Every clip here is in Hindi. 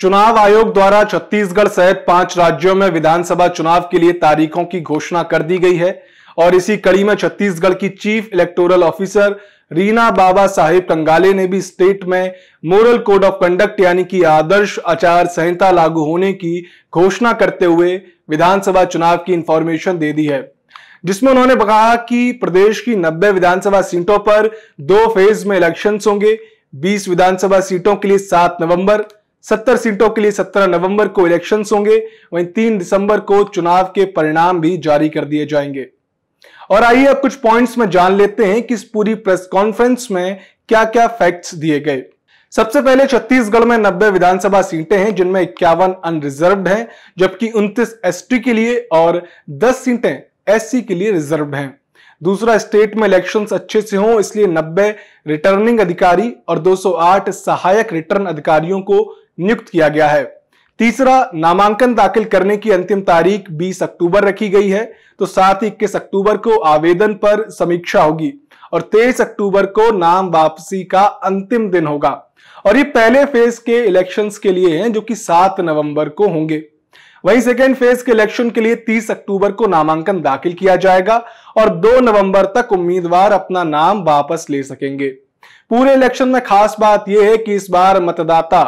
चुनाव आयोग द्वारा छत्तीसगढ़ सहित पांच राज्यों में विधानसभा चुनाव के लिए तारीखों की घोषणा कर दी गई है और इसी कड़ी में छत्तीसगढ़ की chief electoral officer Reena Baba Saheb Kangale ने भी स्टेट में मोरल कोड ऑफ कंडक्ट यानी कि आदर्श आचार संहिता लागू होने की घोषणा करते हुए विधानसभा चुनाव की इंफॉर्मेशन दे दी है जिसमें उन्होंने कहा कि प्रदेश की 90 विधानसभा सीटों पर दो फेज में इलेक्शन होंगे 20 विधानसभा सीटों के लिए 7 नवंबर सत्तर सीटों के लिए सत्रह नवंबर को इलेक्शन होंगे वहीं तीन दिसंबर को चुनाव के परिणाम भी जारी कर दिए जाएंगे और आइए अब कुछ पॉइंट्स में जान लेते हैं कि इस पूरी प्रेस कॉन्फ्रेंस में क्या क्या फैक्ट्स दिए गए सबसे पहले छत्तीसगढ़ में 90 विधानसभा सीटें हैं जिनमें इक्यावन अनरिजर्व हैं जबकि 29 एसटी के लिए और 10 सीटें एससी के लिए रिजर्व हैं दूसरा स्टेट में इलेक्शन अच्छे से हों इसलिए 90 रिटर्निंग अधिकारी और 208 सहायक रिटर्न अधिकारियों को नियुक्त किया गया है तीसरा नामांकन दाखिल करने की अंतिम तारीख 20 अक्टूबर रखी गई है तो साथ ही इक्कीस अक्टूबर को आवेदन पर समीक्षा होगी और 23 अक्टूबर को नाम वापसी का अंतिम दिन होगा और ये पहले फेज के इलेक्शंस के लिए हैं जो कि 7 नवंबर को होंगे वहीं सेकेंड फेज के इलेक्शन के लिए 30 अक्टूबर को नामांकन दाखिल किया जाएगा और 2 नवंबर तक उम्मीदवार अपना नाम वापस ले सकेंगे पूरे इलेक्शन में खास बात यह है कि इस बार मतदाता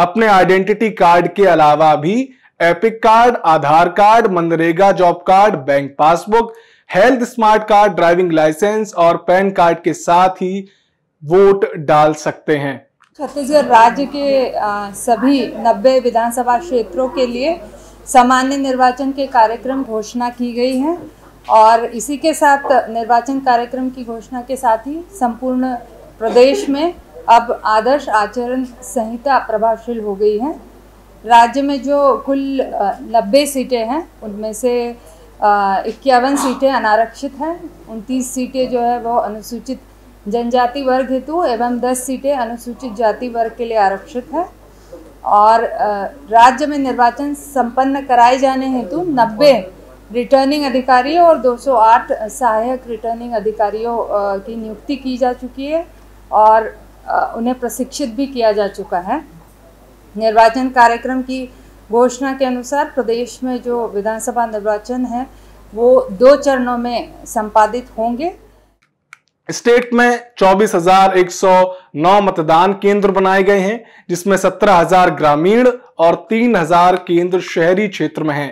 अपने आइडेंटिटी कार्ड के अलावा भी एपिक कार्ड आधार कार्ड मनरेगा job card bank passbook health smart card driving licence और पैन कार्ड के साथ ही वोट डाल सकते हैं छत्तीसगढ़ राज्य के सभी 90 विधानसभा क्षेत्रों के लिए सामान्य निर्वाचन के कार्यक्रम घोषणा की गई है और इसी के साथ निर्वाचन कार्यक्रम की घोषणा के साथ ही संपूर्ण प्रदेश में अब आदर्श आचरण संहिता प्रभावशील हो गई है राज्य में जो कुल नब्बे सीटें हैं उनमें से इक्यावन सीटें अनारक्षित हैं उनतीस सीटें जो है वो अनुसूचित जनजाति वर्ग हेतु एवं दस सीटें अनुसूचित जाति वर्ग के लिए आरक्षित हैं और राज्य में निर्वाचन संपन्न कराए जाने हेतु नब्बे रिटर्निंग अधिकारी और 208 सहायक रिटर्निंग अधिकारियों की नियुक्ति की जा चुकी है और उन्हें प्रशिक्षित भी किया जा चुका है निर्वाचन कार्यक्रम की घोषणा के अनुसार प्रदेश में जो विधानसभा निर्वाचन है वो दो चरणों में संपादित होंगे स्टेट में 24,109 मतदान केंद्र बनाए गए हैं जिसमें 17,000 ग्रामीण और 3,000 केंद्र शहरी क्षेत्र में हैं।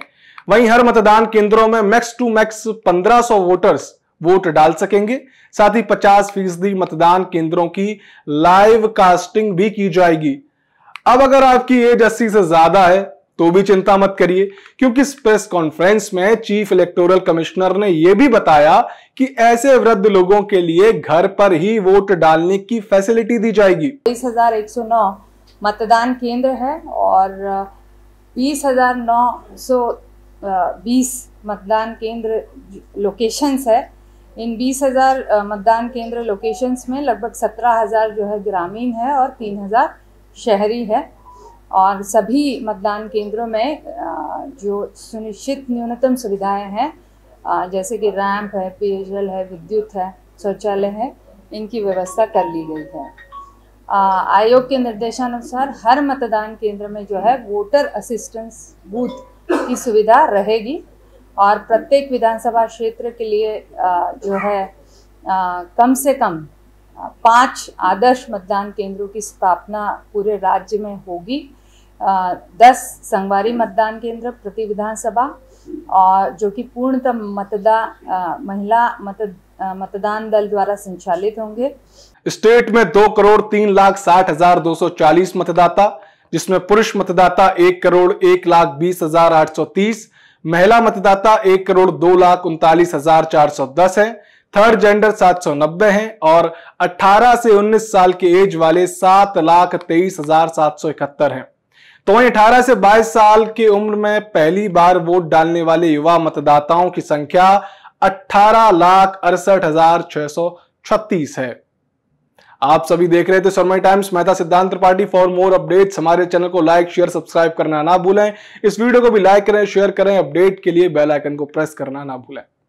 वहीं हर मतदान केंद्रों में max to max 1500 voters vote डाल सकेंगे साथ ही पचास फीसदी मतदान केंद्रों की लाइव कास्टिंग भी की जाएगी अब अगर आपकी एज अस्सी से ज्यादा है तो भी चिंता मत करिए क्योंकि इस प्रेस कॉन्फ्रेंस में चीफ इलेक्टोरल कमिश्नर ने यह भी बताया कि ऐसे वृद्ध लोगों के लिए घर पर ही वोट डालने की फैसिलिटी दी जाएगी बीस हजार एक सौ नौ मतदान केंद्र है और बीस हजार नौ सौ बीस मतदान केंद्र लोकेशंस है इन 20,000 मतदान केंद्र लोकेशंस में लगभग 17,000 जो है ग्रामीण है और 3,000 शहरी है और सभी मतदान केंद्रों में जो सुनिश्चित न्यूनतम सुविधाएं हैं जैसे कि रैंप है पेयजल है विद्युत है शौचालय है इनकी व्यवस्था कर ली गई है आयोग के निर्देशानुसार हर मतदान केंद्र में जो है वोटर असिस्टेंस बूथ की सुविधा रहेगी और प्रत्येक विधानसभा क्षेत्र के लिए जो है कम से कम पांच आदर्श मतदान केंद्रों की स्थापना पूरे राज्य में होगी दस संगवारी मतदान केंद्र प्रति विधानसभा और जो कि पूर्णतः मतदा महिला मतद मतदान दल द्वारा संचालित होंगे स्टेट में दो करोड़ तीन लाख साठ हजार दो सौ चालीस मतदाता जिसमें पुरुष मतदाता एक करोड़ एक लाख बीस हजार आठ सौ तीस महिला मतदाता एक करोड़ दो लाख उनतालीस हजार चार सौ दस है थर्ड जेंडर सात सौ नब्बे है और अठारह से उन्नीस साल के एज वाले सात लाख तेईस हजार सात सौ इकहत्तर है तो वहीं अठारह से बाईस साल की उम्र में पहली बार वोट डालने वाले युवा मतदाताओं की संख्या अठारह लाख अड़सठ हजार छह सौ छत्तीस है आप सभी देख रहे थे सरमय Times Mehta Siddhant Tripathi for more updates हमारे चैनल को लाइक शेयर सब्सक्राइब करना ना भूलें इस वीडियो को भी लाइक करें शेयर करें अपडेट के लिए बेल आइकन को प्रेस करना ना भूलें